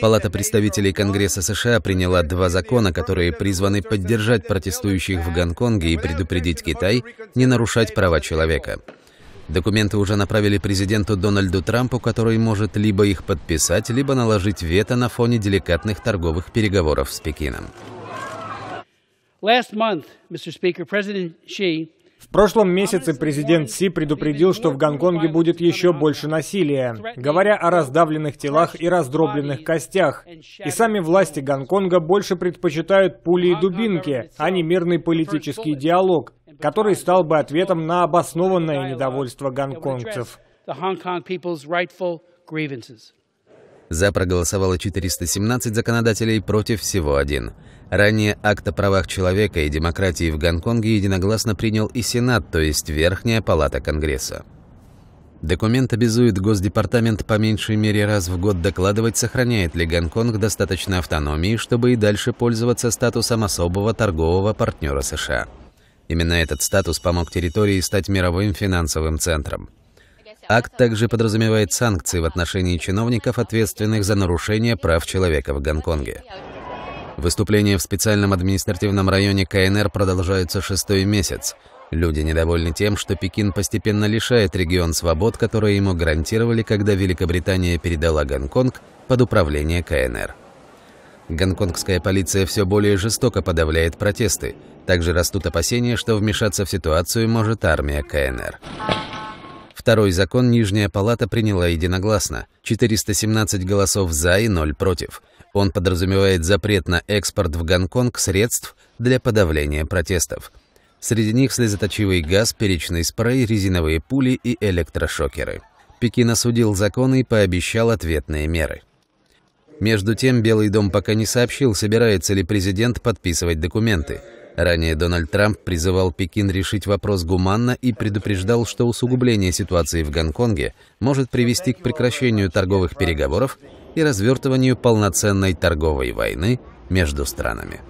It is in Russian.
Палата представителей Конгресса США приняла два закона, которые призваны поддержать протестующих в Гонконге и предупредить Китай не нарушать права человека. Документы уже направили президенту Дональду Трампу, который может либо их подписать, либо наложить вето на фоне деликатных торговых переговоров с Пекином. В прошлом месяце президент Си предупредил, что в Гонконге будет еще больше насилия, говоря о раздавленных телах и раздробленных костях. И сами власти Гонконга больше предпочитают пули и дубинки, а не мирный политический диалог, который стал бы ответом на обоснованное недовольство гонконгцев. the Hong Kong people's rightful grievances. За проголосовало 417 законодателей, против всего один. Ранее акт о правах человека и демократии в Гонконге единогласно принял и Сенат, то есть Верхняя палата Конгресса. Документ обязует Госдепартамент по меньшей мере раз в год докладывать, сохраняет ли Гонконг достаточно автономии, чтобы и дальше пользоваться статусом особого торгового партнера США. Именно этот статус помог территории стать мировым финансовым центром. Акт также подразумевает санкции в отношении чиновников, ответственных за нарушение прав человека в Гонконге. Выступления в специальном административном районе КНР продолжаются шестой месяц. Люди недовольны тем, что Пекин постепенно лишает регион свобод, которые ему гарантировали, когда Великобритания передала Гонконг под управление КНР. Гонконгская полиция все более жестоко подавляет протесты. Также растут опасения, что вмешаться в ситуацию может армия КНР. Второй закон Нижняя палата приняла единогласно, 417 голосов «за» и 0 «против». Он подразумевает запрет на экспорт в Гонконг средств для подавления протестов. Среди них слезоточивый газ, перечный спрей, резиновые пули и электрошокеры. Пекин осудил законы и пообещал ответные меры. Между тем, Белый дом пока не сообщил, собирается ли президент подписывать документы – Ранее Дональд Трамп призывал Пекин решить вопрос гуманно и предупреждал, что усугубление ситуации в Гонконге может привести к прекращению торговых переговоров и развертыванию полноценной торговой войны между странами.